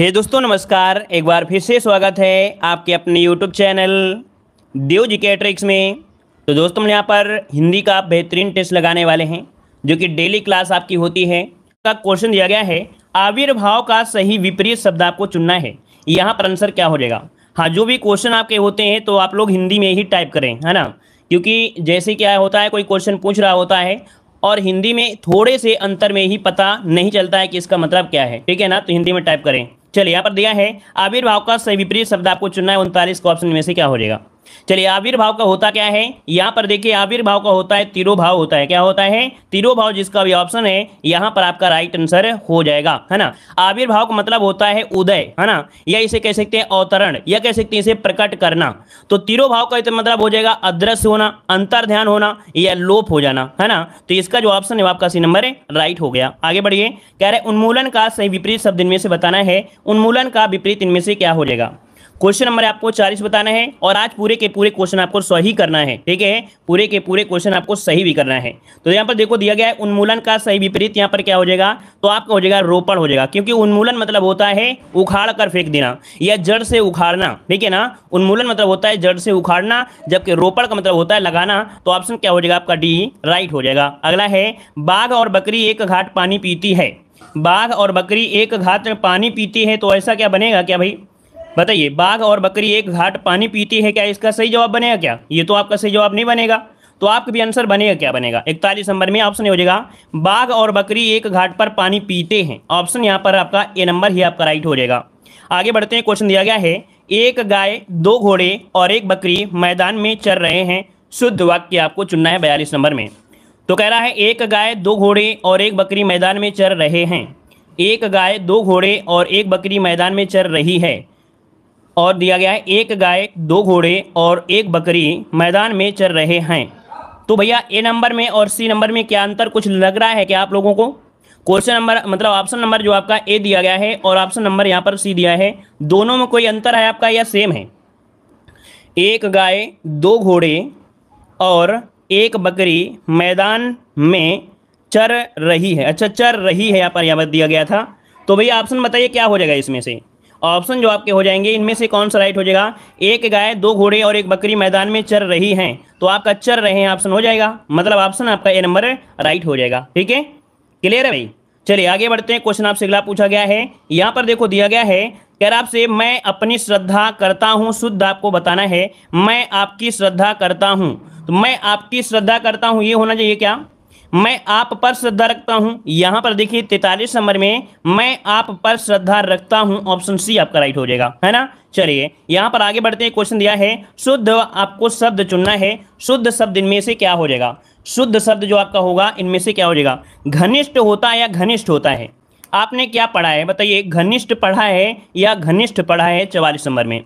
हे hey दोस्तों नमस्कार एक बार फिर से स्वागत है आपके अपने यूट्यूब चैनल देव जी कैट्रिक्स में तो दोस्तों हम यहाँ पर हिंदी का बेहतरीन टेस्ट लगाने वाले हैं जो कि डेली क्लास आपकी होती है का क्वेश्चन दिया गया है आविर्भाव का सही विपरीत शब्द आपको चुनना है यहाँ पर आंसर क्या हो जाएगा हाँ जो भी क्वेश्चन आपके होते हैं तो आप लोग हिंदी में ही टाइप करें है ना क्योंकि जैसे क्या होता है कोई क्वेश्चन पूछ रहा होता है और हिंदी में थोड़े से अंतर में ही पता नहीं चलता है कि इसका मतलब क्या है ठीक है ना तो हिंदी में टाइप करें चलिए यहाँ पर दिया है आविर्भाव का सही विपरीत शब्द आपको चुनना है उनतालीस का ऑप्शन में से क्या हो जाएगा चलिए आविर्भाव का होता क्या है यहां पर देखिए आविर्भाव का होता है तिरोभाव होता है क्या होता है तिरोभाव जिसका भी ऑप्शन है यहां पर आपका राइट आंसर हो जाएगा है ना आविर्भाव का मतलब होता है उदय है ना या इसे कह सकते हैं अवतरण या कह सकते हैं इसे प्रकट करना तो तिरोभाव का मतलब हो जाएगा अदृश्य होना अंतर ध्यान होना या लोप हो जाना है ना तो इसका जो ऑप्शन है आपका सी नंबर राइट हो गया आगे बढ़िए कह रहे उन्मूलन का सही विपरीत शब्द इनमें से बताना है उन्मूलन का विपरीत इनमें से क्या हो जाएगा क्वेश्चन नंबर आपको चालीस बताना है और आज पूरे के पूरे क्वेश्चन आपको सही करना है ठीक है पूरे के पूरे क्वेश्चन आपको सही भी करना है तो यहाँ पर देखो दिया गया है उन्मूलन का सही विपरीत यहाँ पर क्या हो जाएगा तो आपका हो जाएगा रोपण हो जाएगा क्योंकि उन्मूलन मतलब होता है उखाड़ कर फेंक देना या जड़ से उखाड़ना ठीक है ना उन्मूलन मतलब होता है जड़ से उखाड़ना जबकि रोपण का मतलब होता है लगाना तो ऑप्शन क्या हो जाएगा आपका डी राइट हो जाएगा अगला है बाघ और बकरी एक घाट पानी पीती है बाघ और बकरी एक घाट पानी पीती है तो ऐसा क्या बनेगा क्या भाई बताइए बाघ और बकरी एक घाट पानी पीती है क्या इसका सही जवाब बनेगा क्या ये तो आपका सही जवाब नहीं बनेगा तो आपका भी आंसर बनेगा क्या बनेगा इकतालीस नंबर में ऑप्शन हो जाएगा बाघ और बकरी एक घाट पर पानी पीते हैं ऑप्शन यहाँ पर आपका ए नंबर ही आपका राइट हो जाएगा आगे बढ़ते हैं क्वेश्चन दिया गया है एक गाय दो घोड़े और एक बकरी मैदान में चर रहे हैं शुद्ध वाक्य आपको चुनना है बयालीस नंबर में तो कह रहा है एक गाय दो घोड़े और एक बकरी मैदान में चर रहे हैं एक गाय दो घोड़े और एक बकरी मैदान में चर रही है और दिया गया है एक गाय दो घोड़े और एक बकरी मैदान में चल रहे हैं तो भैया ए नंबर में और सी नंबर में क्या अंतर कुछ लग रहा है क्या आप लोगों को क्वेश्चन नंबर मतलब ऑप्शन नंबर जो आपका ए दिया गया है और ऑप्शन नंबर यहाँ पर सी दिया है दोनों में कोई अंतर है आपका या सेम है एक गाय दो घोड़े और एक बकरी मैदान में चर रही है अच्छा चर रही है यहाँ पर यहाँ पर दिया गया था तो भैया ऑप्शन बताइए क्या हो जाएगा इसमें से ऑप्शन जो आपके हो जाएंगे इनमें से कौन सा राइट हो जाएगा एक गाय दो घोड़े और एक बकरी मैदान में चर रही हैं तो आपका चर रहे हैं ऑप्शन हो जाएगा मतलब ऑप्शन आपका ए नंबर राइट हो जाएगा ठीक है क्लियर है भाई चलिए आगे बढ़ते हैं क्वेश्चन आपसे अगला पूछा गया है यहाँ पर देखो दिया गया है कह रहा आपसे मैं अपनी श्रद्धा करता हूँ शुद्ध आपको बताना है मैं आपकी श्रद्धा करता हूँ तो मैं आपकी श्रद्धा करता हूँ ये होना चाहिए क्या मैं आप पर श्रद्धा रखता हूं यहाँ पर देखिए तैतालीस नंबर में मैं आप पर श्रद्धा रखता हूं ऑप्शन सी आपका राइट हो जाएगा है ना चलिए यहाँ पर आगे बढ़ते हैं क्वेश्चन दिया है शुद्ध आपको शब्द चुनना है शुद्ध शब्द इनमें से क्या हो जाएगा शुद्ध शब्द जो आपका होगा इनमें से क्या हो जाएगा घनिष्ठ होता है या घनिष्ठ होता है आपने क्या पढ़ा है बताइए घनिष्ठ पढ़ा है या घनिष्ठ पढ़ा है चवालीस नंबर में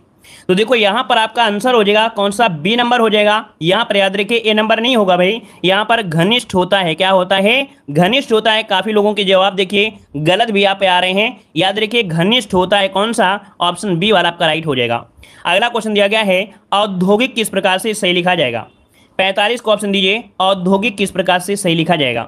तो देखो यहां पर आपका आंसर हो जाएगा कौन सा बी नंबर हो जाएगा यहां पर याद रखिए ए नंबर नहीं होगा भाई यहां पर घनिष्ठ होता है क्या होता है घनिष्ठ होता है काफी लोगों के जवाब देखिए गलत भी यहाँ आ रहे हैं याद रखिए घनिष्ठ होता है कौन सा ऑप्शन बी वाला आपका राइट हो जाएगा अगला क्वेश्चन दिया गया है औद्योगिक किस प्रकार से सही लिखा जाएगा पैंतालीस को ऑप्शन दीजिए औद्योगिक किस प्रकार से सही लिखा जाएगा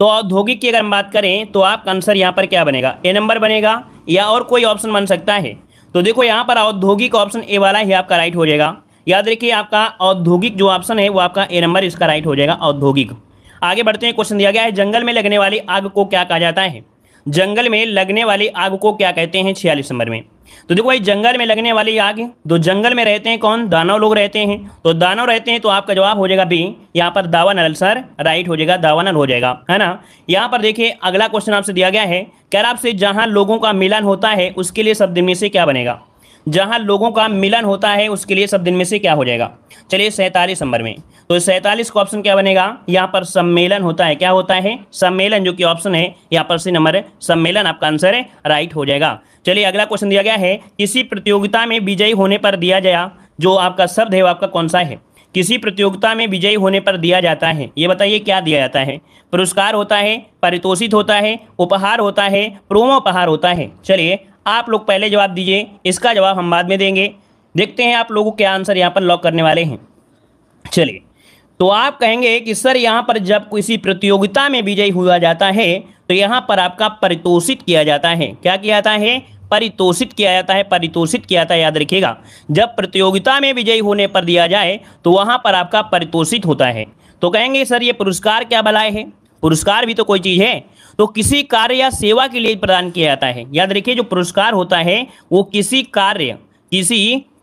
तो औद्योगिक की अगर हम बात करें तो आपका आंसर यहां पर क्या बनेगा ए नंबर बनेगा या और कोई ऑप्शन बन सकता है तो देखो यहाँ पर औद्योगिक ऑप्शन ए वाला ही आपका राइट हो जाएगा याद रखिए आपका औद्योगिक जो ऑप्शन है वो आपका ए नंबर इसका राइट हो जाएगा औद्योगिक आगे बढ़ते हैं क्वेश्चन दिया गया है जंगल में लगने वाली आग को क्या कहा जाता है जंगल में लगने वाली आग को क्या कहते हैं छियालीस नंबर में तो देखो भाई जंगल में लगने वाली आग तो जंगल में रहते हैं कौन दानव लोग रहते हैं तो दानव रहते हैं तो आपका जवाब हो जाएगा बी यहाँ पर दावा नल सर राइट हो जाएगा दावा नल हो जाएगा है ना यहाँ पर देखिए अगला क्वेश्चन आपसे दिया गया है कह आपसे जहाँ लोगों का मिलन होता है उसके लिए शब्द में से क्या बनेगा जहाँ लोगों का मिलन होता है उसके लिए शब्द में से क्या हो जाएगा चलिए सैंतालीस नंबर में तो सैंतालीस का ऑप्शन क्या बनेगा यहाँ पर सम्मेलन होता है क्या होता है सम्मेलन जो कि ऑप्शन है यहाँ पर से नंबर सम्मेलन आपका आंसर है राइट हो जाएगा चलिए अगला क्वेश्चन दिया गया है किसी प्रतियोगिता में विजयी होने पर दिया गया जो आपका शब्द है वो आपका कौन सा है किसी प्रतियोगिता में विजयी होने पर दिया जाता है ये बताइए क्या दिया जाता है पुरस्कार होता है परितोषित होता है उपहार होता है प्रोमोपहार होता है चलिए आप लोग पहले जवाब दीजिए इसका जवाब हम बाद में देंगे देखते हैं आप लोगों के आंसर यहाँ पर लॉक करने वाले हैं चलिए तो आप कहेंगे कि सर यहाँ पर जब किसी प्रतियोगिता में विजयी हुआ जाता है तो यहाँ पर आपका परितोषित किया जाता है क्या किया जाता है परितोषित किया जाता है परितोषित किया जाता है याद रखिएगा जब प्रतियोगिता में विजयी होने पर दिया जाए तो वहाँ पर आपका परितोषित होता है तो कहेंगे सर ये पुरस्कार क्या बनाए है पुरस्कार भी तो कोई चीज़ है तो किसी कार्य या सेवा के लिए प्रदान किया जाता है याद रखिए जो पुरस्कार होता है वो किसी कार्य किसी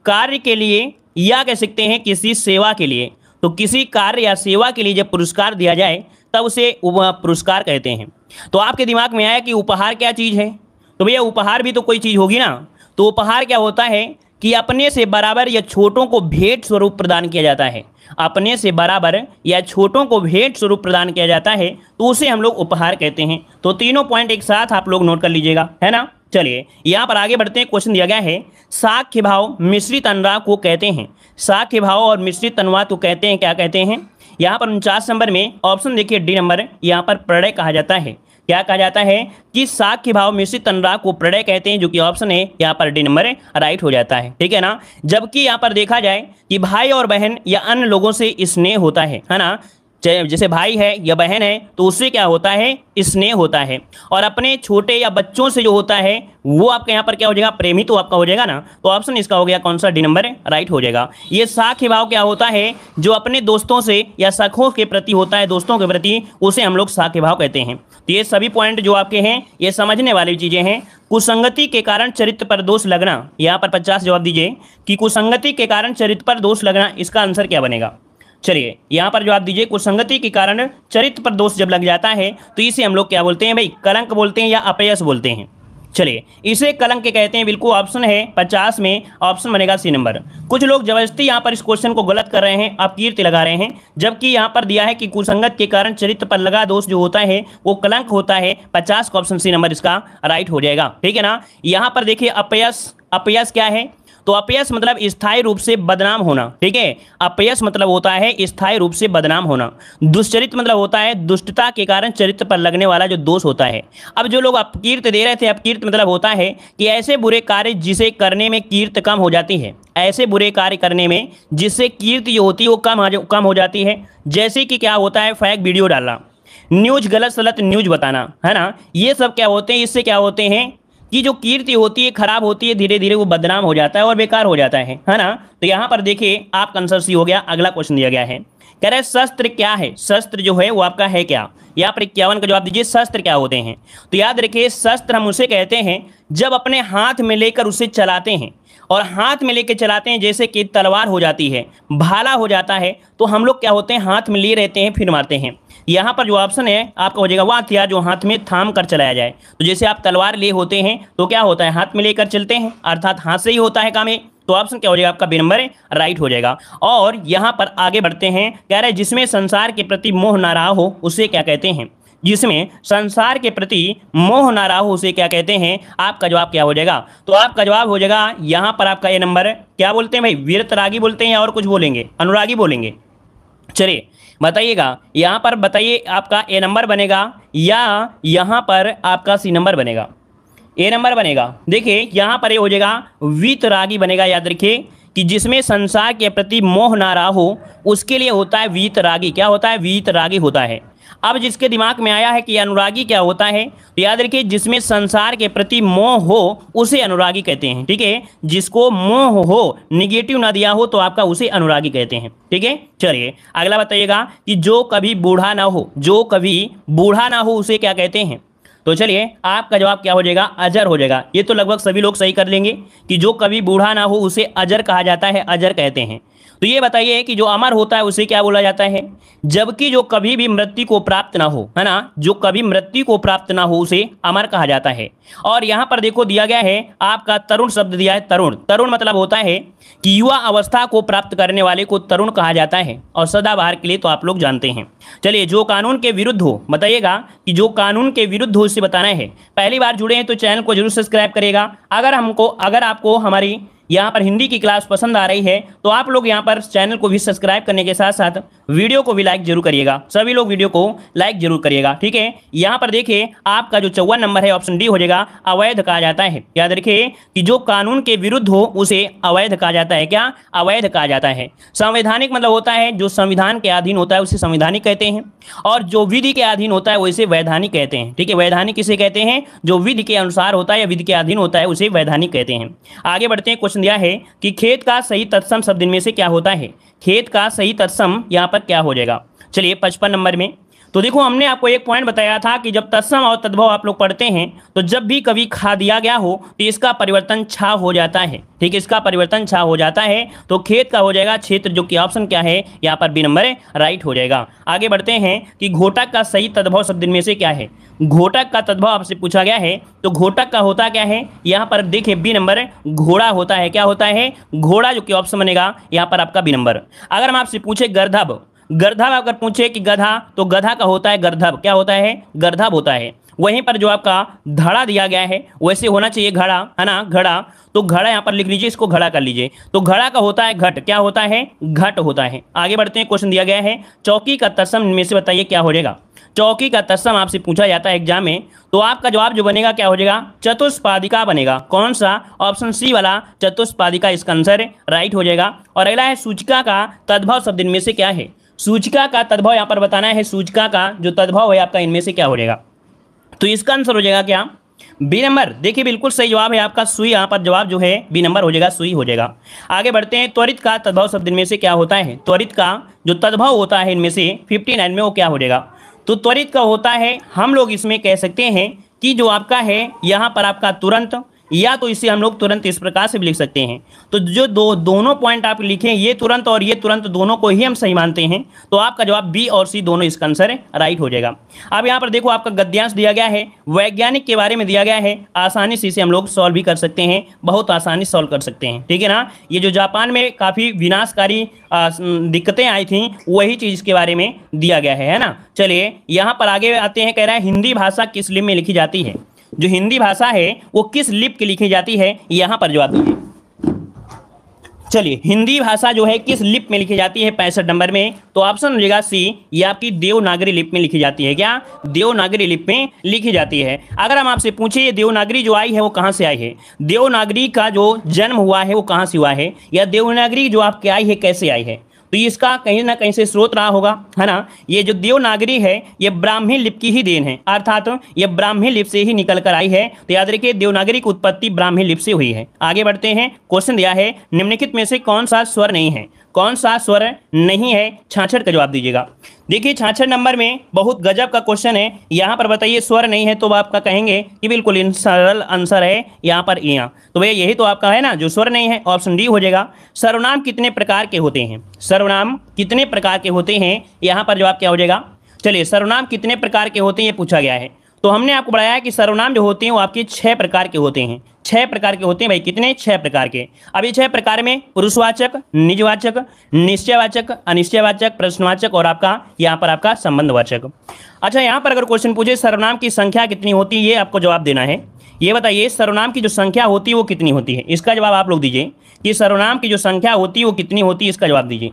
कार्य के लिए या कह सकते हैं किसी सेवा के लिए तो किसी कार्य या सेवा के लिए जब पुरस्कार दिया जाए तब उसे पुरस्कार कहते हैं तो आपके दिमाग में आया कि उपहार क्या चीज़ है तो भैया उपहार भी तो कोई चीज़ होगी ना तो उपहार क्या होता है कि अपने से बराबर या छोटों को भेंट स्वरूप प्रदान किया जाता है अपने से बराबर या छोटों को भेंट स्वरूप प्रदान किया जाता है तो उसे हम लोग उपहार कहते हैं तो तीनों पॉइंट एक साथ आप लोग नोट कर लीजिएगा है ना चलिए यहाँ पर आगे बढ़ते हैं क्वेश्चन दिया गया है साख्य भाव मिश्रित अनुराग को कहते हैं साख्य भाव और मिश्रित अनुवाद को कहते हैं क्या कहते हैं यहाँ पर उनचास नंबर में ऑप्शन देखिए डी नंबर यहाँ पर प्रणय कहा जाता है क्या कहा जाता है कि साख के भाव मिश्रित अनुराग को प्रणय कहते हैं जो कि ऑप्शन है यहाँ पर डी नंबर राइट हो जाता है ठीक है ना जबकि यहाँ पर देखा जाए कि भाई और बहन या अन्य लोगों से स्नेह होता है है ना जैसे भाई है या बहन है तो उससे क्या होता है स्नेह होता है और अपने छोटे या बच्चों से जो होता है वो आपका यहाँ पर क्या हो जाएगा प्रेमी तो आपका हो जाएगा ना तो ऑप्शन इसका हो गया कौन सा डी नंबर राइट हो जाएगा ये साख भाव क्या होता है जो अपने दोस्तों से या सखों के प्रति होता है दोस्तों के प्रति उसे हम लोग साख भाव कहते हैं तो ये सभी पॉइंट जो आपके हैं ये समझने वाली चीज़ें हैं कुसंगति के कारण चरित्र पर दोष लगना यहाँ पर पचास जवाब दीजिए कि कुसंगति के कारण चरित्र पर दोष लगना इसका आंसर क्या बनेगा चलिए यहाँ पर जवाब दीजिए कुसंगति के कारण चरित्र पर दोष जब लग जाता है तो इसे हम लोग क्या बोलते हैं भाई कलंक बोलते हैं या अपयस बोलते हैं चलिए इसे कलंक के कहते हैं बिल्कुल ऑप्शन है पचास में ऑप्शन बनेगा सी नंबर कुछ लोग जबरदस्ती यहाँ पर इस क्वेश्चन को गलत कर रहे हैं कीर्ति लगा रहे हैं जबकि यहाँ पर दिया है कि कुसंगत के कारण चरित्र पर लगा दोष जो होता है वो कलंक होता है पचास का ऑप्शन सी नंबर इसका राइट हो जाएगा ठीक है ना यहाँ पर देखिए अपयस अपयस क्या है तो अपयश मतलब स्थायी रूप से बदनाम होना ठीक है अपयश मतलब होता है स्थायी रूप से बदनाम होना दुष्चरित मतलब होता है दुष्टता के कारण चरित्र पर लगने वाला जो दोष होता है अब जो लोग अपकीर्त दे रहे थे अपकीर्त मतलब होता है कि ऐसे बुरे कार्य जिसे करने में कीर्त कम हो जाती है ऐसे बुरे कार्य करने में जिससे कीर्ति जो होती है वो कम कम हो जाती है जैसे कि क्या होता है फैक वीडियो डालना न्यूज गलत सलत न्यूज बताना है ना ये सब क्या होते हैं इससे क्या होते हैं की जो कीर्ति होती है खराब होती है धीरे धीरे वो बदनाम हो जाता है और बेकार हो जाता है है ना तो यहाँ पर देखिए आपका आंसर सी हो गया अगला क्वेश्चन दिया गया है कह रहे शस्त्र क्या है शस्त्र जो है वो आपका है क्या यहाँ पर इक्यावन का जवाब दीजिए शस्त्र क्या होते हैं तो याद रखिए शस्त्र हम उसे कहते हैं जब अपने हाथ में लेकर उसे चलाते हैं और हाथ में लेके चलाते हैं जैसे कि तलवार हो जाती है भाला हो जाता है तो हम लोग क्या होते हैं हाथ में लिए रहते हैं फिर मारते हैं यहाँ पर जो ऑप्शन है आपका हो जाएगा वह हथियार जो हाथ में थाम कर चलाया जाए तो जैसे आप तलवार लिए होते हैं तो क्या होता है हाथ में लेकर चलते हैं अर्थात हाथ से ही होता है काम तो ऑप्शन क्या हो जाएगा आपका बी राइट हो जाएगा और यहाँ पर आगे बढ़ते हैं कह रहे जिसमें संसार के प्रति मोह ना रहा हो उसे क्या कहते हैं जिसमें संसार के प्रति मोह ना राहु उसे क्या कहते हैं आपका जवाब क्या हो जाएगा तो आपका जवाब हो जाएगा यहाँ पर आपका ये नंबर क्या बोलते हैं भाई वीरतरागी बोलते हैं और कुछ बोलेंगे अनुरागी बोलेंगे चलिए बताइएगा यहाँ पर बताइए आपका ए नंबर बनेगा या यहां पर आपका सी नंबर बनेगा ए नंबर बनेगा देखिए यहाँ पर ये हो जाएगा वीतरागी बनेगा याद रखिए कि जिसमें संसार के प्रति मोह ना रहा हो उसके लिए होता है वीतरागी क्या होता है वीतरागी होता है अब जिसके दिमाग में आया है कि अनुरागी क्या होता है तो याद रखिए जिसमें संसार के प्रति मोह हो उसे अनुरागी कहते हैं ठीक है जिसको मोह हो निगेटिव ना दिया हो तो आपका उसे अनुरागी कहते हैं ठीक है चलिए अगला बताइएगा कि जो कभी बूढ़ा ना हो जो कभी बूढ़ा ना हो उसे क्या कहते हैं तो चलिए आपका जवाब क्या हो जाएगा अजर हो जाएगा ये तो लगभग सभी लोग सही कर लेंगे कि जो कभी बूढ़ा ना हो उसे अजर कहा जाता है अजर कहते हैं तो ये बताइए कि जो अमर होता है उसे क्या बोला जाता है जबकि जो कभी भी मृत्यु को प्राप्त ना हो है ना जो कभी मृत्यु को प्राप्त ना हो उसे अमर कहा जाता है और यहाँ पर देखो दिया गया है आपका तरुण शब्द दिया है तरुण तरुण मतलब होता है कि युवा अवस्था को प्राप्त करने वाले को तरुण कहा जाता है और सदाबहार के लिए तो आप लोग जानते हैं चलिए जो कानून के विरुद्ध हो बताइएगा कि जो कानून के विरुद्ध हो उसे बताना है पहली बार जुड़े हैं तो चैनल को जरूर सब्सक्राइब करेगा अगर हमको अगर आपको हमारी यहाँ पर हिंदी की क्लास पसंद आ रही है तो आप लोग यहाँ पर चैनल को भी सब्सक्राइब करने के साथ साथ वीडियो को भी लाइक जरूर करिएगा सभी लोग वीडियो को लाइक जरूर करिएगा ठीक है यहाँ पर देखिए आपका जो चौवन नंबर है ऑप्शन डी हो जाएगा अवैध कहा जाता है याद रखिए कि जो कानून के विरुद्ध हो उसे अवैध कहा जाता है क्या अवैध कहा जाता है संवैधानिक मतलब होता है जो संविधान के अधीन होता है उसे संवैधानिक कहते हैं और जो विधि के अधीन होता है उसे वैधानिक कहते हैं ठीक है वैधानिक किसे कहते हैं जो विधि के अनुसार होता है या विधि के अधीन होता है उसे वैधानिक कहते हैं आगे बढ़ते हैं प्रश्न दिया है कि खेत का सही तत्सम शब्द इनमें से क्या होता है खेत का सही तत्सम यहाँ पर क्या हो जाएगा चलिए पचपन नंबर में तो देखो हमने आपको एक पॉइंट बताया था कि जब तत्सम और तद्भव आप लोग पढ़ते हैं तो जब भी कभी खा दिया गया हो तो इसका परिवर्तन छा हो जाता है ठीक है इसका परिवर्तन छा हो जाता है तो खेत का हो जाएगा क्षेत्र जो कि ऑप्शन क्या है यहाँ पर बी नंबर राइट हो जाएगा आगे बढ़ते हैं कि घोटक का सही तद्भव शब्द में से क्या है घोटक का तद्भव आपसे पूछा गया है तो घोटक का होता क्या है यहाँ पर देखिए बी नंबर घोड़ा होता है क्या होता है घोड़ा जो कि ऑप्शन बनेगा यहाँ पर आपका बी नंबर अगर हम आपसे पूछे गर्धब में अगर पूछे कि गधा तो गधा का होता है गर्धब क्या होता है गर्धब होता है वहीं पर जो आपका धड़ा दिया गया है वैसे होना चाहिए घड़ा है ना घड़ा तो घड़ा यहाँ पर लिख लीजिए इसको घड़ा कर लीजिए तो घड़ा का होता है घट क्या होता है घट होता है आगे बढ़ते हैं क्वेश्चन दिया गया है चौकी का तस्म में से बताइए क्या हो जाएगा चौकी का तस्म आपसे पूछा जाता है एग्जाम में तो आपका जवाब जो बनेगा क्या हो जाएगा चतुष्पादिका बनेगा कौन सा ऑप्शन सी वाला चतुष्पादिका इसका आंसर राइट हो जाएगा और अगला है सूचिका का तद्भव शब्द इनमें से क्या है सूचिका का तद्भव यहाँ पर बताना है सूचिका का जो तद्भव है आपका इनमें से क्या हो जाएगा तो इसका आंसर हो जाएगा क्या बी नंबर देखिए बिल्कुल सही जवाब है आपका सुई यहाँ पर जवाब जो है बी नंबर हो जाएगा सुई हो जाएगा आगे बढ़ते हैं त्वरित का तद्भव शब्द इनमें से क्या होता है त्वरित का जो तद्भव होता है इनमें से फिफ्टी नाइन में वो क्या हो जाएगा तो त्वरित का होता है हम लोग इसमें कह सकते हैं कि जो आपका है यहाँ पर आपका तुरंत या तो इसे हम लोग तुरंत इस प्रकार से भी लिख सकते हैं तो जो दो दोनों पॉइंट आप लिखे ये तुरंत और ये तुरंत दोनों को ही हम सही मानते हैं तो आपका जवाब बी और सी दोनों इसका आंसर राइट हो जाएगा अब यहाँ पर देखो आपका गद्यांश दिया गया है वैज्ञानिक के बारे में दिया गया है आसानी से इसे हम लोग सॉल्व भी कर सकते हैं बहुत आसानी सॉल्व कर सकते हैं ठीक है ना ये जो जापान में काफ़ी विनाशकारी दिक्कतें आई थी वही चीज़ के बारे में दिया गया है है ना चलिए यहाँ पर आगे आते हैं कह रहे हैं हिंदी भाषा किस लिम में लिखी जाती है जो हिंदी भाषा है वो किस लिप के लिखी जाती है यहां पर जवाब दीजिए चलिए हिंदी भाषा जो है किस लिप में लिखी जाती है पैंसठ नंबर में तो ऑप्शन हो जाएगा सी ये आपकी देवनागरी लिप में लिखी जाती है क्या देवनागरी लिप में लिखी जाती है अगर हम आपसे पूछे ये देवनागरी जो आई है वो कहाँ से आई है देवनागरी का जो जन्म हुआ है वो कहाँ से हुआ है या देवनागरी जो आपकी आई है कैसे आई है तो इसका कहीं ना कहीं से स्रोत रहा होगा है ना ये जो देवनागरी है ये ब्राह्मी लिप की ही देन है अर्थात तो ये ब्राह्मी लिप से ही निकल कर आई है तो याद रखिए देवनागरी की उत्पत्ति ब्राह्मी लिप से हुई है आगे बढ़ते हैं क्वेश्चन दिया है निम्नलिखित में से कौन सा स्वर नहीं है कौन सा स्वर नहीं है छाछठ का जवाब दीजिएगा देखिए छाछठ नंबर में बहुत गजब का क्वेश्चन है यहाँ पर बताइए स्वर नहीं है तो आपका कहेंगे कि बिल्कुल इन सरल आंसर है यहाँ पर यहाँ तो भैया यही तो आपका है ना जो स्वर नहीं है ऑप्शन डी हो जाएगा सर्वनाम कितने प्रकार के होते हैं सर्वनाम कितने प्रकार के होते हैं यहाँ पर जवाब क्या हो जाएगा चलिए सर्वनाम कितने प्रकार के होते हैं ये पूछा गया है तो हमने आपको बताया कि सर्वनाम जो होते हैं वो आपके छह प्रकार के होते हैं छह प्रकार के होते हैं भाई कितने छह प्रकार के अब ये छह प्रकार में पुरुषवाचक निजवाचक निश्चयवाचक अनिश्चयवाचक प्रश्नवाचक और आपका यहाँ पर आपका संबंधवाचक अच्छा यहाँ पर अगर क्वेश्चन पूछे सर्वनाम की संख्या कितनी होती है ये आपको जवाब देना है ये बताइए सर्वनाम की जो संख्या होती है वो कितनी होती है इसका जवाब आप लोग दीजिए कि सर्वनाम की जो संख्या होती है वो कितनी होती है इसका जवाब दीजिए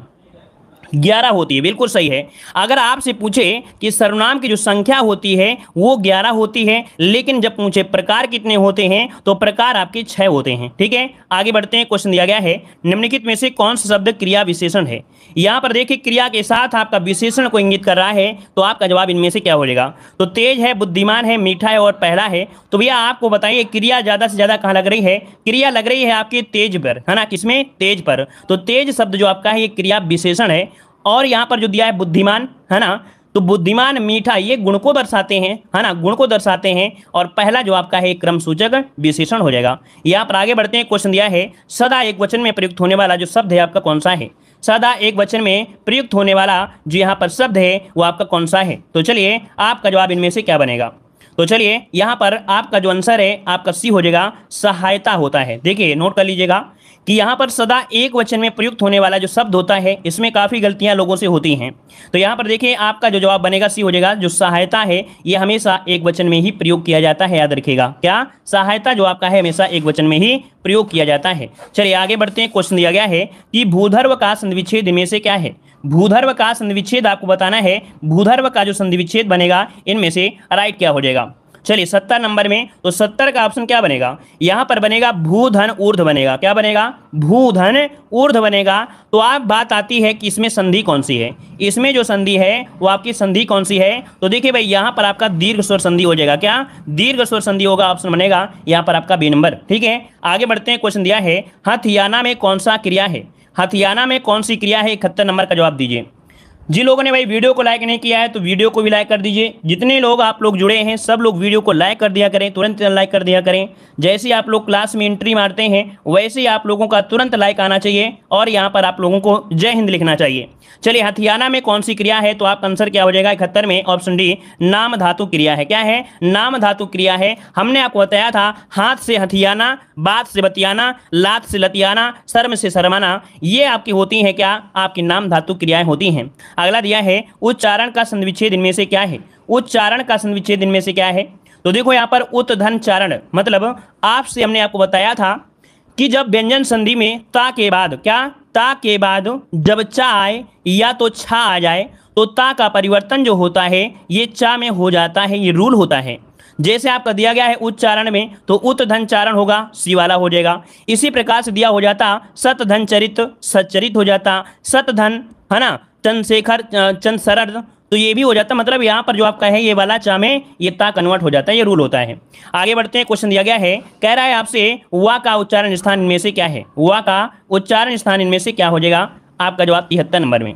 ग्यारह होती है बिल्कुल सही है अगर आपसे पूछे कि सर्वनाम की जो संख्या होती है वो ग्यारह होती है लेकिन जब पूछे प्रकार कितने होते हैं तो प्रकार आपके छह होते हैं ठीक है आगे बढ़ते हैं क्वेश्चन दिया गया है निम्नलिखित में से कौन सा शब्द क्रिया विशेषण है यहां पर देखिए क्रिया के साथ आपका विशेषण को इंगित कर रहा है तो आपका जवाब इनमें से क्या हो जाएगा तो तेज है बुद्धिमान है मीठा है और पहला है तो भैया आपको बताइए क्रिया ज़्यादा से ज़्यादा कहाँ लग रही है क्रिया लग रही है आपके तेज पर है ना किसमें तेज पर तो तेज शब्द जो आपका है ये क्रिया विशेषण है और यहाँ पर जो दिया है बुद्धिमान है ना तो बुद्धिमान मीठा ये गुण को दर्शाते हैं है ना गुण को दर्शाते हैं और पहला जो आपका है क्रम सूचक विशेषण हो जाएगा यहाँ पर आगे बढ़ते हैं क्वेश्चन दिया है सदा एक वचन में प्रयुक्त होने वाला जो शब्द है आपका कौन सा है सदा एक वचन में प्रयुक्त होने वाला जो यहाँ पर शब्द है वो आपका कौन सा है तो चलिए आपका जवाब इनमें से क्या बनेगा तो चलिए यहाँ पर आपका जो आंसर है आपका सी हो जाएगा सहायता होता है देखिए नोट कर लीजिएगा कि यहाँ पर सदा एक वचन में प्रयुक्त होने वाला जो शब्द होता है इसमें काफ़ी गलतियाँ लोगों से होती हैं तो यहाँ पर देखिए आपका जो जवाब बनेगा सी हो जाएगा जो सहायता है ये हमेशा एक वचन में ही प्रयोग किया जाता है याद रखिएगा क्या सहायता जो आपका है हमेशा एक वचन में ही प्रयोग किया जाता है चलिए आगे बढ़ते हैं क्वेश्चन दिया गया है कि भूधर्व का संधिविच्छेद में से क्या है भूधर्व का संधिविच्छेद आपको बताना है भूधर्व का जो संधिविच्छेद बनेगा इनमें से राइट क्या हो जाएगा चलिए सत्तर नंबर में तो सत्तर का ऑप्शन क्या बनेगा यहां पर बनेगा भूधन ऊर्ध बनेगा क्या बनेगा भूधन ऊर्ध बनेगा तो आप बात आती है कि इसमें संधि कौन सी है इसमें जो संधि है वो आपकी संधि कौन सी है तो देखिए भाई यहां पर आपका दीर्घ स्वर संधि हो जाएगा क्या दीर्घ स्वर संधि होगा ऑप्शन बनेगा यहाँ पर आपका बी नंबर ठीक है आगे बढ़ते हैं क्वेश्चन दिया है हथियाना में कौन सा क्रिया है हथियाना में कौन सी क्रिया है इकहत्तर नंबर का जवाब दीजिए जिन लोगों ने भाई वीडियो को लाइक नहीं किया है तो वीडियो को भी लाइक कर दीजिए जितने लोग आप लोग जुड़े हैं सब लोग वीडियो को लाइक कर दिया करें तुरंत लाइक कर दिया करें जैसे ही आप लोग क्लास में एंट्री मारते हैं वैसे ही आप लोगों का तुरंत लाइक आना चाहिए और यहाँ पर आप लोगों को जय हिंद लिखना चाहिए चलिए हथियाना में कौन सी क्रिया है तो आपका आंसर क्या हो जाएगा इकहत्तर में ऑप्शन डी नाम धातु क्रिया है क्या है नाम धातु क्रिया है हमने आपको बताया था हाथ से हथियाना बात से बतियाना लात से लतियाना शर्म से शर्माना ये आपकी होती हैं क्या आपकी नाम धातु क्रियाएं होती हैं अगला दिया है उच्चारण का संधिविच्छेद इनमें से क्या है उच्चारण का संधिविच्छेद इनमें से क्या है तो देखो यहाँ पर धन चारण मतलब आपसे हमने आपको बताया था कि जब व्यंजन संधि में ता के बाद क्या ता के बाद जब चा आए या तो छा आ जाए तो ता का परिवर्तन जो होता है ये चा में हो जाता है ये रूल होता है जैसे आपका दिया गया है उच्चारण में तो उत धन चारण होगा सी वाला हो जाएगा इसी प्रकार से दिया हो जाता सत धन चरित सच्चरित हो जाता सत धन है ना चंद्रशेखर चंद सरद तो ये भी हो जाता है मतलब यहाँ पर जो आपका है ये वाला चा में ये ता कन्वर्ट हो जाता है ये रूल होता है आगे बढ़ते हैं क्वेश्चन दिया गया है कह रहा है आपसे वा का उच्चारण स्थान इनमें से क्या है वा का उच्चारण स्थान इनमें से क्या हो जाएगा आपका जवाब तिहत्तर नंबर में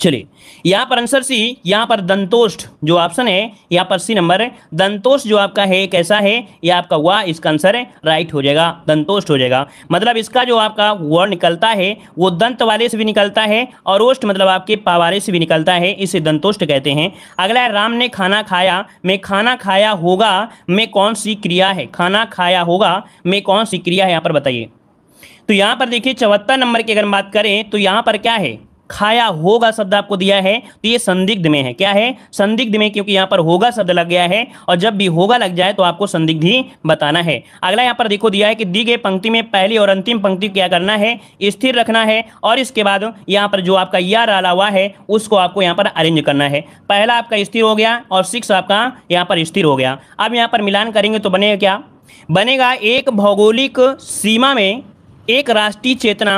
चलिए यहां पर आंसर सी यहां पर दंतोष्ट जो ऑप्शन है यहां पर सी नंबर दंतोष जो आपका है कैसा है यह आपका हुआ इसका आंसर राइट हो जाएगा दंतोष्ट हो जाएगा मतलब इसका जो आपका वर्ड निकलता है वो दंत वाले से भी निकलता है और ओष्ट मतलब आपके पावारे से भी निकलता है इसे दंतोष्ट कहते हैं अगला है राम ने खाना खाया मैं खाना खाया होगा मैं कौन सी क्रिया है खाना खाया होगा मैं कौन सी क्रिया है यहां पर बताइए तो यहां पर देखिए चौहत्तर नंबर की अगर बात करें तो यहां पर क्या है खाया होगा शब्द आपको दिया है तो ये संदिग्ध में है क्या है संदिग्ध में क्योंकि यहां पर होगा शब्द लग गया है और जब भी होगा लग जाए तो आपको संदिग्ध ही बताना है अगला यहां पर देखो दिया है कि दी गई पंक्ति में पहली और अंतिम पंक्ति क्या करना है स्थिर रखना है और इसके बाद यहाँ पर जो आपका यार आला हुआ है उसको आपको यहाँ पर अरेंज करना है पहला आपका स्थिर हो गया और सिक्स आपका यहां पर स्थिर हो गया अब यहां पर मिलान करेंगे तो बनेगा क्या बनेगा एक भौगोलिक सीमा में एक राष्ट्रीय चेतना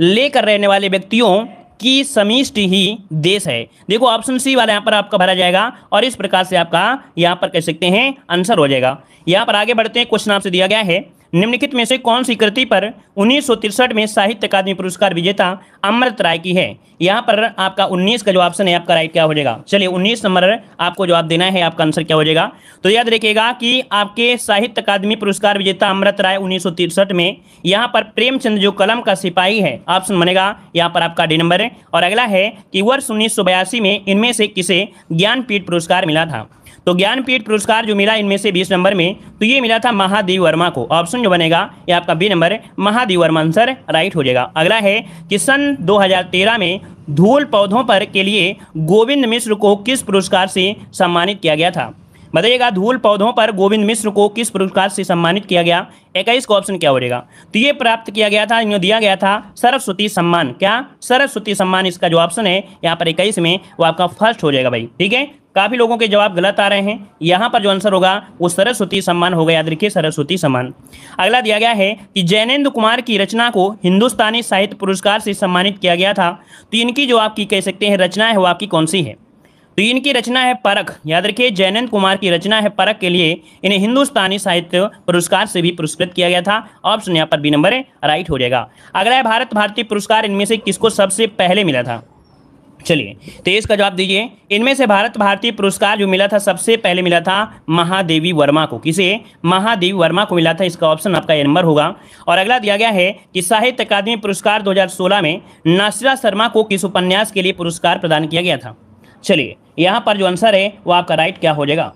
लेकर रहने वाले व्यक्तियों कि समिष्ट ही देश है देखो ऑप्शन सी वाला यहाँ पर आपका भरा जाएगा और इस प्रकार से आपका यहाँ पर कह सकते हैं आंसर हो जाएगा यहाँ पर आगे बढ़ते हैं क्वेश्चन आपसे दिया गया है निम्नलिखित में से कौन सी कृति पर उन्नीस में साहित्य अकादमी पुरस्कार विजेता अमृत राय की है यहाँ पर आपका 19 का जो ऑप्शन है आपका राइट क्या हो जाएगा चलिए 19 नंबर आपको जवाब देना है आपका आंसर क्या हो जाएगा तो याद रखिएगा कि आपके साहित्य अकादमी पुरस्कार विजेता अमृत राय उन्नीस में यहाँ पर प्रेमचंद जो कलम का सिपाही है ऑप्शन बनेगा यहाँ पर आपका डी नंबर और अगला है कि वर्ष उन्नीस में इनमें से किसे ज्ञानपीठ पुरस्कार मिला था तो ज्ञानपीठ पुरस्कार जो मिला इनमें से बीस नंबर में तो ये मिला था महादेव वर्मा को ऑप्शन जो बनेगा ये आपका B number Mahadev Verma answer right हो जाएगा अगला है कि सन दो में धूल पौधों पर के लिए गोविंद मिश्र को किस पुरस्कार से सम्मानित किया गया था बताइएगा धूल पौधों पर गोविंद मिश्र को किस पुरस्कार से सम्मानित किया गया इक्कीस का ऑप्शन क्या हो जाएगा तो ये प्राप्त किया गया था इन्हें दिया गया था सरस्वती सम्मान क्या सरस्वती सम्मान इसका जो ऑप्शन है यहाँ पर इक्कीस में वो आपका फर्स्ट हो जाएगा भाई ठीक है काफी लोगों के जवाब गलत आ रहे हैं यहाँ पर जो आंसर होगा वो सरस्वती सम्मान होगा याद रखिए सरस्वती सम्मान अगला दिया गया है कि जैनेन्द्र कुमार की रचना को हिंदुस्तानी साहित्य पुरस्कार से सम्मानित किया गया था तो इनकी जो आपकी कह सकते हैं रचना है वो आपकी कौन सी है तो इनकी रचना है परख याद रखिए जयनंद कुमार की रचना है परख के लिए इन्हें हिंदुस्तानी साहित्य पुरस्कार से भी पुरस्कृत किया गया था ऑप्शन यहाँ पर बी नंबर है राइट हो जाएगा अगला है भारत भारतीय पुरस्कार इनमें से किसको सबसे पहले मिला था चलिए तो इसका जवाब दीजिए इनमें से भारत भारतीय पुरस्कार जो मिला था सबसे पहले मिला था महादेवी वर्मा को किसे महादेवी वर्मा को मिला था इसका ऑप्शन आपका नंबर होगा और अगला दिया गया है कि साहित्य अकादमी पुरस्कार 2016 में नासिरा शर्मा को किस उपन्यास के लिए पुरस्कार प्रदान किया गया था चलिए यहाँ पर जो आंसर है वो आपका राइट क्या हो जाएगा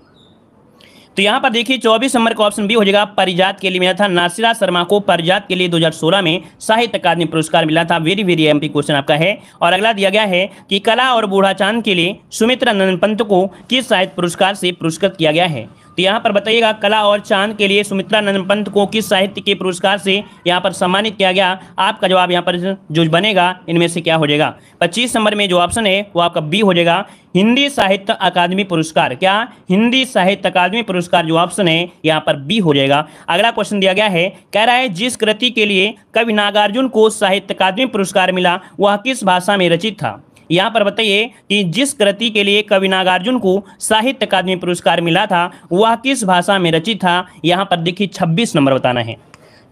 तो यहाँ पर देखिए चौबीस नंबर का ऑप्शन बी हो जाएगा परिजात के लिए मिला था नासिरा शर्मा को परिजात के लिए 2016 में साहित्य अकादमी पुरस्कार मिला था वेरी वेरी एम क्वेश्चन आपका है और अगला दिया गया है कि कला और बूढ़ा चांद के लिए सुमित्रा नंदन पंत को किस साहित्य पुरस्कार से पुरस्कृत किया गया है तो यहाँ पर बताइएगा कला और चांद के लिए सुमित्रा नंदन पंत को किस साहित्य के पुरस्कार से यहाँ पर सम्मानित किया गया आपका जवाब यहाँ पर जो बनेगा इनमें से क्या हो जाएगा पच्चीस नंबर में जो ऑप्शन है वो आपका बी हो जाएगा हिंदी साहित्य अकादमी पुरस्कार क्या हिंदी साहित्य अकादमी पुरस्कार जो ऑप्शन है यहाँ पर बी हो जाएगा अगला क्वेश्चन दिया गया है कह रहा है जिस कृति के लिए कवि नागार्जुन को साहित्य अकादमी पुरस्कार मिला वह किस भाषा में रचित था यहाँ पर बताइए कि जिस कृति के लिए कवि नागार्जुन को साहित्य अकादमी पुरस्कार मिला था वह किस भाषा में रचित था यहाँ पर देखिए छब्बीस नंबर बताना है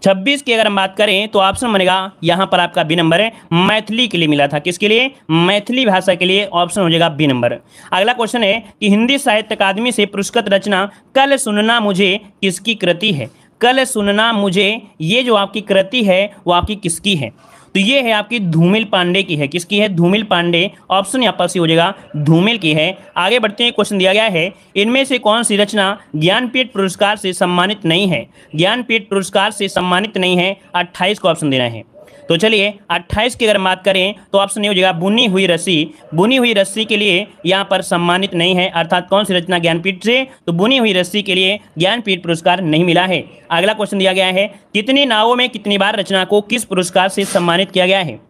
छब्बीस की अगर हम बात करें तो ऑप्शन बनेगा यहाँ पर आपका बी नंबर है मैथिली के लिए मिला था किसके लिए मैथिली भाषा के लिए ऑप्शन हो जाएगा बी नंबर अगला क्वेश्चन है कि हिंदी साहित्य अकादमी से पुरस्कृत रचना कल सुनना मुझे किसकी कृति है कल सुनना मुझे ये जो आपकी कृति है वो आपकी किसकी है तो ये है आपकी धूमिल पांडे की है किसकी है धूमिल पांडे ऑप्शन यहाँ पर सी हो जाएगा धूमिल की है आगे बढ़ते हैं क्वेश्चन दिया गया है इनमें से कौन सी रचना ज्ञानपीठ पुरस्कार से सम्मानित नहीं है ज्ञानपीठ पुरस्कार से सम्मानित नहीं है अट्ठाईस को ऑप्शन देना है तो चलिए 28 की अगर बात करें तो ऑप्शन नहीं हो जाएगा बुनी हुई रस्सी बुनी हुई रस्सी के लिए यहाँ पर सम्मानित नहीं है अर्थात कौन सी रचना ज्ञानपीठ से तो बुनी हुई रस्सी के लिए ज्ञानपीठ पुरस्कार नहीं मिला है अगला क्वेश्चन दिया गया है कितनी नावों में कितनी बार रचना को किस पुरस्कार से सम्मानित किया गया है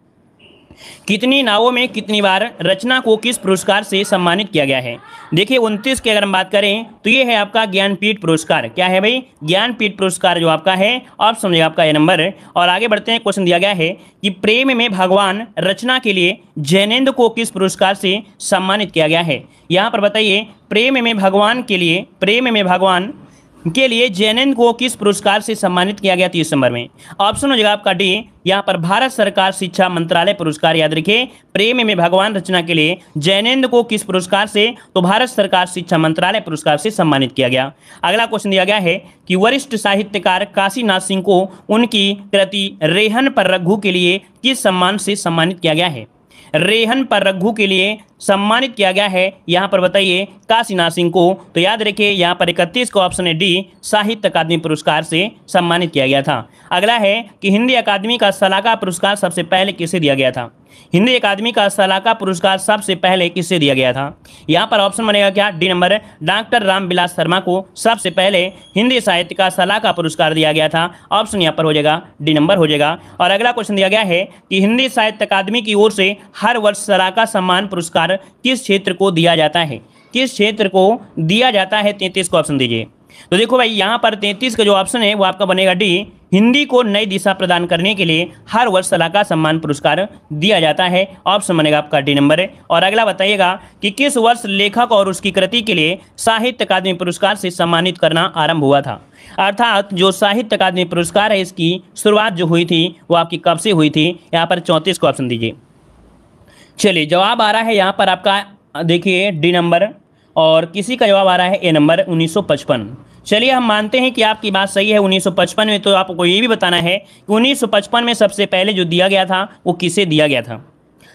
कितनी नावों में कितनी बार रचना को किस पुरस्कार से सम्मानित किया गया है देखिए उनतीस की अगर हम बात करें तो ये है आपका ज्ञानपीठ पुरस्कार क्या है भाई ज्ञानपीठ पुरस्कार जो आपका है आप समझिए आपका ये नंबर और आगे बढ़ते हैं क्वेश्चन दिया गया है कि प्रेम में भगवान रचना के लिए जैनेन्द्र को किस पुरस्कार से सम्मानित किया गया है यहाँ पर बताइए प्रेम में भगवान के लिए प्रेम में भगवान के लिए जैनन को किस पुरस्कार से सम्मानित किया गया तीस नंबर में ऑप्शन हो जाएगा आपका डी यहाँ पर भारत सरकार शिक्षा मंत्रालय पुरस्कार याद रखिए प्रेम में भगवान रचना के लिए जैनेन्द्र को किस पुरस्कार से तो भारत सरकार शिक्षा मंत्रालय पुरस्कार से सम्मानित किया गया अगला क्वेश्चन दिया गया है कि वरिष्ठ साहित्यकार काशीनाथ सिंह को उनकी कृति रेहन पर रघु के लिए किस सम्मान से सम्मानित किया गया है रेहन पर रघु के लिए सम्मानित किया गया है यहाँ पर बताइए काशीनाथ सिंह को तो याद रखिए यहाँ पर इकतीस को ऑप्शन है डी साहित्य अकादमी पुरस्कार से सम्मानित किया गया था अगला है कि हिंदी अकादमी का सलाहकार पुरस्कार सबसे पहले किसे दिया गया था हिंदी अकादमी का सलाहकार पुरस्कार सबसे पहले किसे दिया गया था यहाँ पर ऑप्शन बनेगा क्या D number doctor Ramvilas Sharma को सबसे पहले हिंदी साहित्य का सलाहकार पुरस्कार दिया गया था ऑप्शन यहाँ पर हो जाएगा डी नंबर हो जाएगा और अगला क्वेश्चन दिया गया है कि हिंदी साहित्य अकादमी की ओर से हर वर्ष सलाहकार सम्मान पुरस्कार किस क्षेत्र को दिया जाता है किस क्षेत्र को दिया जाता है तैंतीस को ऑप्शन दीजिए तो देखो भाई यहाँ पर तैंतीस का जो ऑप्शन है वो आपका बनेगा डी हिंदी को नई दिशा प्रदान करने के लिए हर वर्ष सलाहकार सम्मान पुरस्कार दिया जाता है ऑप्शन बनेगा आपका डी नंबर है और अगला बताइएगा कि किस वर्ष लेखक और उसकी कृति के लिए साहित्य अकादमी पुरस्कार से सम्मानित करना आरंभ हुआ था अर्थात जो साहित्य अकादमी पुरस्कार है इसकी शुरुआत जो हुई थी वो आपकी कब से हुई थी यहाँ पर चौंतीस को ऑप्शन दीजिए चलिए जवाब आ रहा है यहाँ पर आपका देखिए डी नंबर और किसी का जवाब आ रहा है ए नंबर 1955 चलिए हम मानते हैं कि आपकी बात सही है 1955 में तो आपको ये भी बताना है कि 1955 में सबसे पहले जो दिया गया था वो किसे दिया गया था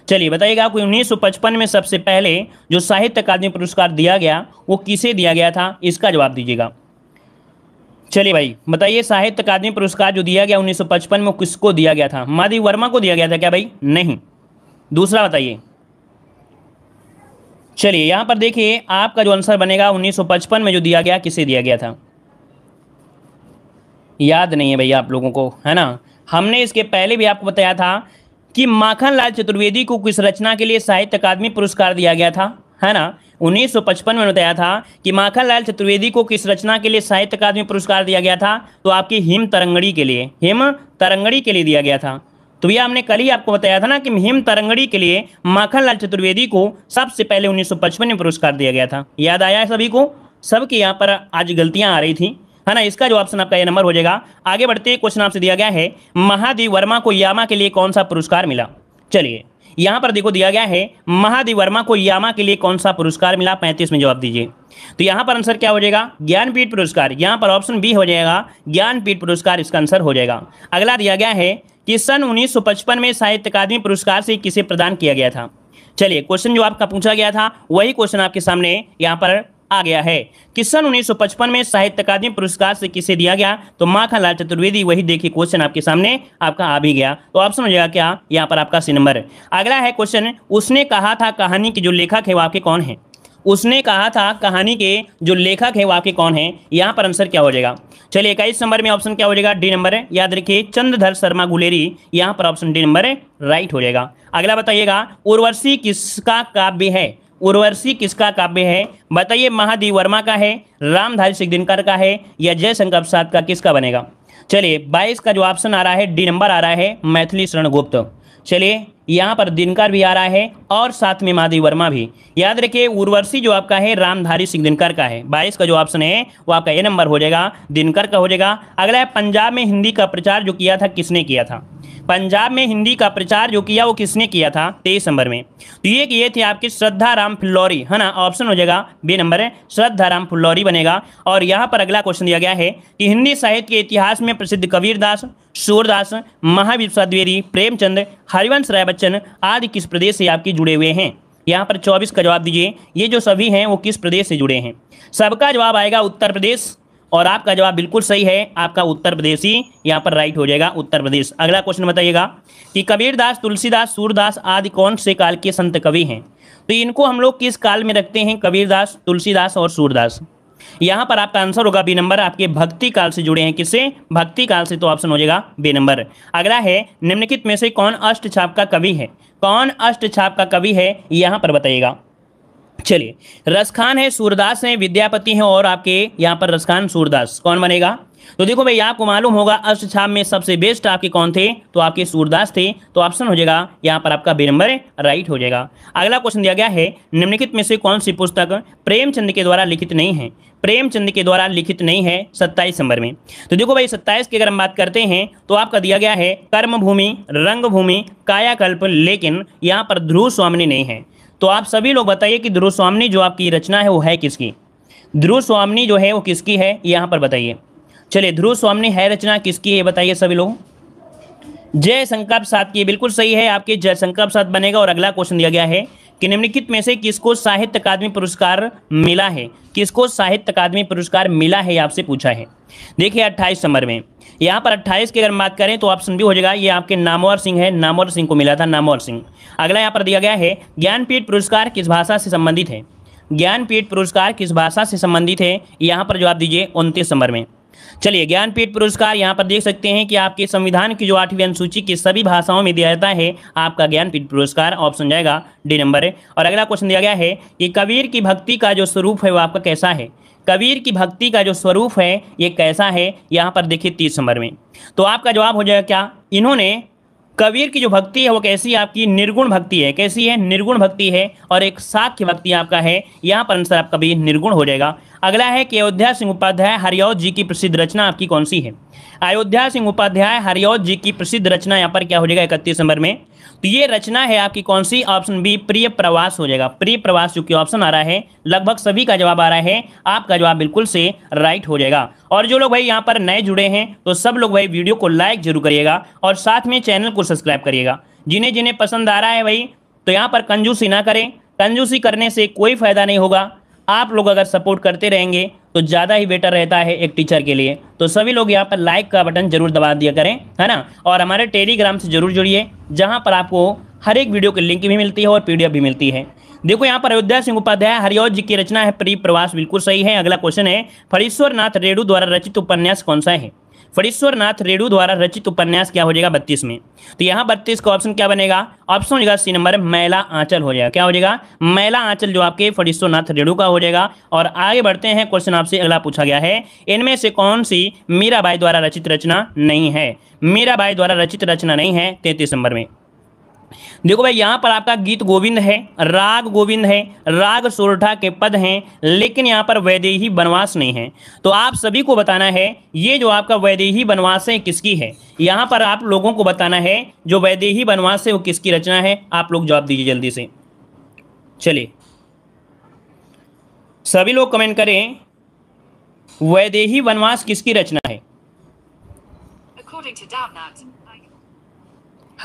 चलिए बताइएगा आपको 1955 में सबसे पहले जो साहित्य अकादमी पुरस्कार दिया गया वो किसे दिया गया था इसका जवाब दीजिएगा चलिए भाई बताइए साहित्य अकादमी पुरस्कार जो दिया गया उन्नीस में किसको दिया गया था माधवी वर्मा को दिया गया था क्या भाई नहीं दूसरा बताइए चलिए यहाँ पर देखिए आपका जो आंसर बनेगा 1955 में जो दिया गया किसे दिया गया था याद नहीं है भैया आप लोगों को है ना हमने इसके पहले भी आपको बताया था कि माखन लाल चतुर्वेदी को किस रचना के लिए साहित्य अकादमी पुरस्कार दिया गया था है ना 1955 में बताया था कि माखन लाल चतुर्वेदी को किस रचना के लिए साहित्य अकादमी पुरस्कार दिया गया था तो आपकी हिम तरंगड़ी के लिए हिम तरंगड़ी के लिए दिया गया था तो भैया हमने कल ही आपको बताया था ना कि हिम तरंगड़ी के लिए माखनलाल चतुर्वेदी को सबसे पहले 1955 में पुरस्कार दिया गया था याद आया है सभी को सबके यहाँ पर आज गलतियाँ आ रही थी है ना इसका जो ऑप्शन आपका ये नंबर हो जाएगा आगे बढ़ते क्वेश्चन आपसे दिया गया है महादेव वर्मा को यामा के लिए कौन सा पुरस्कार मिला चलिए यहाँ पर देखो दिया गया है महादेव वर्मा को यामा के लिए कौन सा पुरस्कार मिला पैंतीस में जवाब दीजिए तो यहाँ पर आंसर क्या हो जाएगा ज्ञानपीठ पुरस्कार यहाँ पर ऑप्शन बी हो जाएगा ज्ञानपीठ पुरस्कार इसका आंसर हो जाएगा अगला दिया गया है कि सन 1955 में साहित्य अकादमी पुरस्कार से किसे प्रदान किया गया था चलिए क्वेश्चन जो आपका पूछा गया था वही क्वेश्चन आपके सामने यहाँ पर आ गया है कि सन 1955 में साहित्य अकादमी पुरस्कार से किसे दिया गया तो माखन लाल चतुर्वेदी वही देखिए क्वेश्चन आपके सामने आपका आ भी गया तो आप समझेगा क्या यहाँ पर आपका सी नंबर अगला है क्वेश्चन उसने कहा था कहानी के जो लेखक है वो आपके कौन है उसने कहा था कहानी के जो लेखक है वो आपके कौन है यहाँ पर आंसर क्या हो जाएगा चलिए इक्कीस नंबर में ऑप्शन क्या हो जाएगा डी नंबर है याद रखिए चंद्रधर शर्मा गुलेरी यहाँ पर ऑप्शन डी नंबर है राइट हो जाएगा अगला बताइएगा उर्वशी किसका काव्य है उर्वशी किसका काव्य है बताइए महादी वर्मा का है रामधारी सिंह दिनकर का है या जयशंकर प्रसाद का किसका बनेगा चलिए बाईस का जो ऑप्शन आ रहा है डी नंबर आ रहा है मैथिली शरण गुप्त चलिए यहाँ पर दिनकर भी आ रहा है और साथ में माधवी वर्मा भी याद रखिए उर्वशी जो आपका है रामधारी सिंह दिनकर का है बाईस का जो ऑप्शन है वो आपका ए नंबर हो जाएगा दिनकर का हो जाएगा अगला है पंजाब में हिंदी का प्रचार जो किया था किसने किया था पंजाब में हिंदी का प्रचार जो किया वो किसने किया था तेईस नंबर में तो ये किए थे आपके श्रद्धाराम फिल्लौरी है ना ऑप्शन हो जाएगा बी नंबर है श्रद्धाराम फुल्लौरी बनेगा और यहाँ पर अगला क्वेश्चन दिया गया है कि हिंदी साहित्य के इतिहास में प्रसिद्ध कबीरदास सूरदास महावीर द्वेरी प्रेमचंद हरिवंश राय बच्चन आदि किस प्रदेश से आपके जुड़े हुए हैं यहाँ पर 24 का जवाब दीजिए ये जो सभी हैं वो किस प्रदेश से जुड़े हैं सबका जवाब आएगा उत्तर प्रदेश और आपका जवाब बिल्कुल सही है आपका उत्तर प्रदेश ही यहाँ पर राइट हो जाएगा उत्तर प्रदेश अगला क्वेश्चन बताइएगा कि कबीरदास तुलसीदास सूरदास आदि कौन से काल के संत कवि हैं तो इनको हम लोग किस काल में रखते हैं कबीरदास तुलसीदास और सूरदास यहाँ पर आपका आंसर होगा बी नंबर आपके भक्ति काल से जुड़े हैं किससे भक्ति काल से तो ऑप्शन हो जाएगा बी नंबर अगला है निम्नलिखित में से कौन अष्ट छाप का कवि है कौन अष्ट छाप का कवि है यहाँ पर बताइएगा चलिए रसखान है सूरदास है विद्यापति है और आपके यहाँ पर रसखान सूरदास कौन बनेगा तो देखो भाई आपको मालूम होगा अष्टछाप में सबसे बेस्ट आपके कौन थे तो आपके सूरदास थे तो ऑप्शन हो जाएगा यहाँ पर आपका बे नंबर राइट हो जाएगा अगला क्वेश्चन दिया गया है निम्नलिखित में से कौन सी पुस्तक प्रेमचंद के द्वारा लिखित नहीं है प्रेमचंद के द्वारा लिखित नहीं है सत्ताईस नंबर में तो देखो भाई सत्ताईस की अगर हम बात करते हैं तो आपका दिया गया है कर्मभूमि रंगभूमि कायाकल्प लेकिन यहाँ पर ध्रुव स्वामी नहीं है तो आप सभी लोग बताइए कि ध्रुव स्वामी जो आपकी रचना है वो है किसकी ध्रुव स्वामी जो है वो किसकी है यहाँ पर बताइए चलिए ध्रुव स्वामी है रचना किसकी है बताइए सभी लोग जय संकल्प सात की बिल्कुल सही है आपके जय संकल्प सात बनेगा और अगला क्वेश्चन दिया गया है कि निम्नलिखित में से किसको साहित्य अकादमी पुरस्कार मिला है किसको साहित्य अकादमी पुरस्कार मिला है आपसे पूछा है देखिए अट्ठाईस नंबर में यहाँ पर अट्ठाईस की अगर बात करें तो ऑप्शन भी हो जाएगा ये आपके नामोर सिंह है नामोर सिंह को मिला था नामोर सिंह अगला यहाँ पर दिया गया है ज्ञानपीठ पुरस्कार किस भाषा से संबंधित है ज्ञानपीठ पुरस्कार किस भाषा से संबंधित है यहाँ पर जवाब दीजिए उनतीस नंबर में चलिए ज्ञानपीठ पुरस्कार यहाँ पर देख सकते हैं कि आपके संविधान की जो आठवीं अनुसूची की सभी भाषाओं में दिया जाता है आपका ज्ञानपीठ पुरस्कार ऑप्शन जाएगा डी नंबर और अगला क्वेश्चन दिया गया है कि कबीर की भक्ति का जो स्वरूप है वो आपका कैसा है कबीर की भक्ति का जो स्वरूप है ये कैसा है यहाँ पर देखिए तीस नंबर में तो आपका जवाब हो जाएगा क्या इन्होंने कबीर की जो भक्ति है वो कैसी आपकी निर्गुण भक्ति है कैसी है निर्गुण भक्ति है और एक साक्ष्य भक्ति आपका है यहाँ पर आंसर आपका भी निर्गुण हो जाएगा अगला है कि अयोध्या सिंह उपाध्याय हरिऔध जी की प्रसिद्ध रचना आपकी कौन सी है अयोध्या सिंह उपाध्याय हरिऔध जी की प्रसिद्ध रचना यहाँ पर क्या हो जाएगा इकतीस नंबर में तो ये रचना है आपकी कौन सी ऑप्शन बी प्रिय प्रवास हो जाएगा प्रिय प्रवास जो कि ऑप्शन आ रहा है लगभग सभी का जवाब आ रहा है आपका जवाब बिल्कुल से राइट हो जाएगा और जो लोग भाई यहाँ पर नए जुड़े हैं तो सब लोग भाई वीडियो को लाइक जरूर करिएगा और साथ में चैनल को सब्सक्राइब करिएगा जिन्हें जिन्हें पसंद आ रहा है भाई तो यहाँ पर कंजूसी ना करें कंजूसी करने से कोई फायदा नहीं होगा आप लोग अगर सपोर्ट करते रहेंगे तो ज़्यादा ही बेटर रहता है एक टीचर के लिए तो सभी लोग यहाँ पर लाइक का बटन जरूर दबा दिया करें है ना और हमारे टेलीग्राम से जरूर जुड़िए जहाँ पर आपको हर एक वीडियो की लिंक भी मिलती है और पीडीएफ भी मिलती है देखो यहाँ पर अयोध्या सिंह उपाध्याय हरिओज जी की रचना है प्री प्रवास बिल्कुल सही है अगला क्वेश्चन है फरीश्वर नाथ रेडू द्वारा रचित उपन्यास कौन सा है नाथ रेडू द्वारा रचित उपन्यास क्या हो जाएगा बत्तीस में तो यहाँ बत्तीस का ऑप्शन क्या बनेगा ऑप्शन हो जाएगा सी नंबर मैला आंचल हो जाएगा क्या हो जाएगा मैला आंचल जो आपके नाथ रेडू का हो जाएगा और आगे बढ़ते हैं क्वेश्चन आपसे अगला पूछा गया है इनमें से कौन सी मीराबाई द्वारा रचित रचना नहीं है मीराबाई द्वारा रचित रचना नहीं है तैतीस नंबर में देखो भाई यहाँ पर आपका गीत गोविंद है राग गोविंद है राग सोरठा के पद हैं लेकिन यहाँ पर वैदेही बनवास नहीं है तो आप सभी को बताना है ये जो आपका वैदेही बनवास है किसकी है यहाँ पर आप लोगों को बताना है जो वैदेही बनवास है वो किसकी रचना है आप लोग जवाब दीजिए जल्दी से चलिए सभी लोग कमेंट करें वैदेही वनवास किसकी रचना है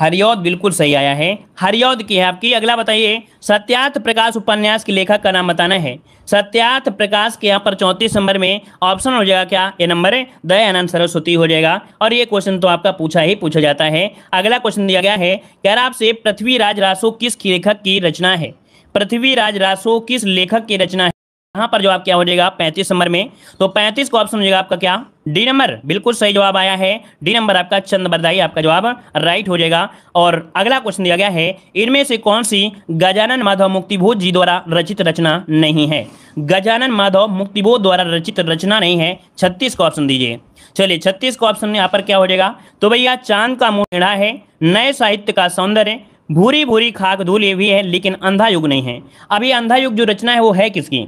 हरियोद बिल्कुल सही आया है हरियोद की है आपकी अगला बताइए सत्यार्थ प्रकाश उपन्यास के लेखक का नाम बताना है सत्यार्थ प्रकाश के यहाँ पर चौंतीस नंबर में ऑप्शन हो जाएगा क्या ये नंबर है दयानंद सरस्वती हो जाएगा और ये क्वेश्चन तो आपका पूछा ही पूछा जाता है अगला क्वेश्चन दिया गया है कह रहा आपसे पृथ्वीराज रासो किस लेखक की रचना है पृथ्वीराज रासो किस लेखक की रचना है यहाँ पर जवाब क्या हो जाएगा पैंतीस नंबर में तो पैंतीस को ऑप्शन हो जाएगा आपका क्या डी नंबर बिल्कुल सही जवाब आया है डी नंबर आपका चंद बरदाई आपका जवाब राइट हो जाएगा और अगला क्वेश्चन दिया गया है इनमें से कौन सी गजानन माधव मुक्तिबोध जी द्वारा रचित रचना नहीं है गजानन माधव मुक्तिबोध द्वारा रचित रचना नहीं है छत्तीस को ऑप्शन दीजिए चलिए छत्तीस को ऑप्शन यहाँ पर क्या हो जाएगा तो भैया चांद का मुंह है नए साहित्य का सौंदर्य भूरी भूरी खाक धूल ये भी है लेकिन अंधा युग नहीं है अभी अंधा युग जो रचना है वो है किसकी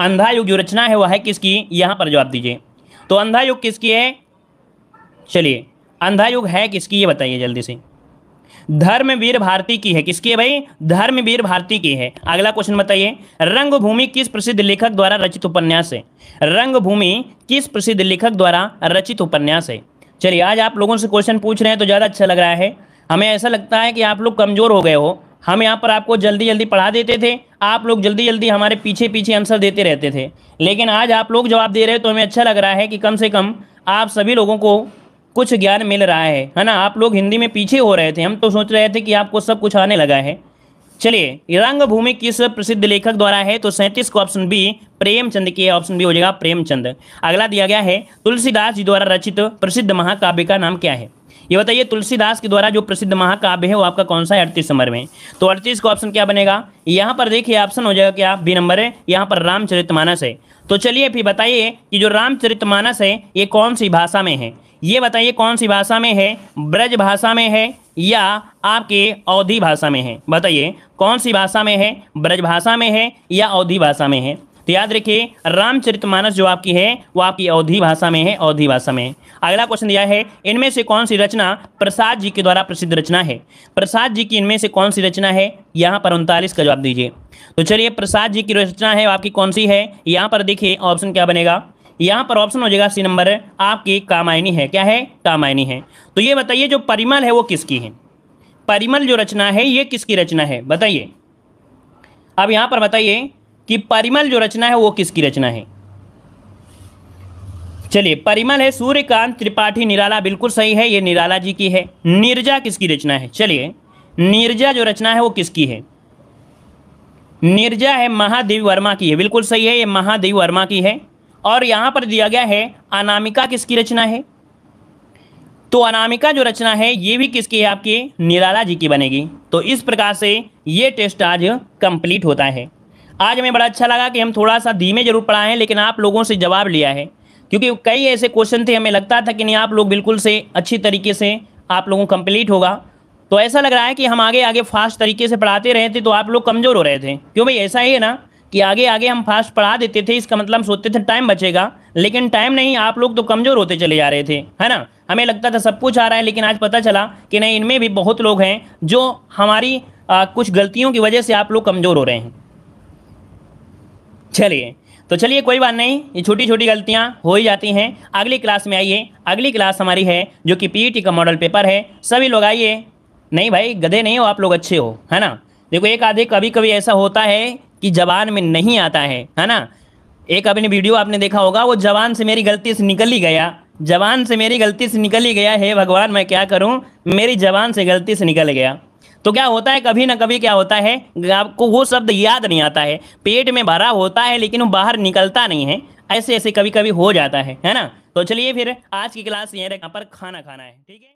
अंधा युग जो रचना है वह है किसकी यहाँ पर जवाब दीजिए तो अंधा युग किसकी है चलिए अंधा युग है किसकी ये बताइए जल्दी से धर्मवीर भारती की है किसकी है भाई धर्मवीर भारती की है अगला क्वेश्चन बताइए रंगभूमि किस प्रसिद्ध लेखक द्वारा रचित उपन्यास है रंगभूमि किस प्रसिद्ध लेखक द्वारा रचित उपन्यास है चलिए आज आप लोगों से क्वेश्चन पूछ रहे हैं तो ज़्यादा अच्छा लग रहा है हमें ऐसा लगता है कि आप लोग कमज़ोर हो गए हो हम यहाँ पर आपको जल्दी जल्दी पढ़ा देते थे आप लोग जल्दी जल्दी हमारे पीछे पीछे आंसर देते रहते थे लेकिन आज आप लोग जवाब दे रहे हो तो हमें अच्छा लग रहा है कि कम से कम आप सभी लोगों को कुछ ज्ञान मिल रहा है है ना आप लोग हिंदी में पीछे हो रहे थे हम तो सोच रहे थे कि आपको सब कुछ आने लगा है चलिए रंग भूमि किस प्रसिद्ध लेखक द्वारा है तो सैंतीस को ऑप्शन बी प्रेमचंद की ऑप्शन बी हो जाएगा प्रेमचंद अगला दिया गया है तुलसीदास जी द्वारा रचित प्रसिद्ध महाकाव्य का नाम क्या है ये बताइए तुलसीदास के द्वारा जो प्रसिद्ध महाकाव्य है वो आपका कौन सा है अड़तीस नंबर में तो अड़तीस का ऑप्शन क्या बनेगा यहाँ पर देखिए ऑप्शन हो जाएगा क्या बी नंबर है यहाँ पर मानस है तो चलिए फिर बताइए कि जो मानस है ये कौन सी भाषा में है ये बताइए कौन सी भाषा में है ब्रज भाषा में है या आपके अवधि भाषा में है बताइए कौन सी भाषा में है ब्रज भाषा में है या अवधि भाषा में है तो याद रखिए रामचरितमानस जो आपकी है वो आपकी अवधि भाषा में है अवधि भाषा में अगला क्वेश्चन दिया है इनमें से कौन सी रचना प्रसाद जी के द्वारा प्रसिद्ध रचना है प्रसाद जी की इनमें से कौन सी रचना है यहाँ पर उनतालीस का जवाब दीजिए तो चलिए प्रसाद जी की रचना है आपकी कौन सी है यहाँ पर देखिए ऑप्शन क्या बनेगा यहाँ पर ऑप्शन हो जाएगा सी नंबर आपकी कामायनी है क्या है कामायनी है तो ये बताइए जो परिमल है वो किसकी है परिमल जो रचना है ये किसकी रचना है बताइए अब यहाँ पर बताइए कि परिमल जो रचना है वो किसकी रचना है चलिए परिमल है सूर्यकांत त्रिपाठी निराला बिल्कुल सही है ये निराला जी की है निर्जा किसकी रचना है चलिए निर्जा जो रचना है वो किसकी है निर्जा है महादेव वर्मा की है बिल्कुल सही है ये महादेव वर्मा की है और यहां पर दिया गया है अनामिका किसकी रचना है तो अनामिका जो रचना है ये भी किसकी है आपकी निराला जी की बनेगी तो इस प्रकार से ये टेस्ट आज कंप्लीट होता है आज हमें बड़ा अच्छा लगा कि हम थोड़ा सा धीमे जरूर पढ़ा है लेकिन आप लोगों से जवाब लिया है क्योंकि कई ऐसे क्वेश्चन थे हमें लगता था कि नहीं आप लोग बिल्कुल से अच्छी तरीके से आप लोगों कंप्लीट होगा तो ऐसा लग रहा है कि हम आगे आगे फास्ट तरीके से पढ़ाते रहे थे तो आप लोग कमज़ोर हो रहे थे क्यों भाई ऐसा ही है ना कि आगे आगे हम फास्ट पढ़ा देते थे इसका मतलब हम सोचते थे टाइम बचेगा लेकिन टाइम नहीं आप लोग तो कमज़ोर होते चले जा रहे थे है ना हमें लगता था सब कुछ आ रहा है लेकिन आज पता चला कि नहीं इनमें भी बहुत लोग हैं जो हमारी आ, कुछ गलतियों की वजह से आप लोग कमज़ोर हो रहे हैं चलिए तो चलिए कोई बात नहीं ये छोटी छोटी गलतियाँ हो ही जाती हैं अगली क्लास में आइए अगली क्लास हमारी है जो कि पी e का मॉडल पेपर है सभी लोग आइए नहीं भाई गधे नहीं हो आप लोग अच्छे हो है ना देखो एक आधे कभी कभी ऐसा होता है कि जबान में नहीं आता है है ना एक अपनी वीडियो आपने देखा होगा वो जबान से मेरी गलती से निकल ही गया जवान से मेरी गलती से निकल ही गया है भगवान मैं क्या करूं मेरी जवान से गलती से निकल गया तो क्या होता है कभी ना कभी क्या होता है आपको वो शब्द याद नहीं आता है पेट में भरा होता है लेकिन वो बाहर निकलता नहीं है ऐसे ऐसे कभी कभी हो जाता है है ना तो चलिए फिर आज की क्लास यहाँ पर खाना खाना है ठीक है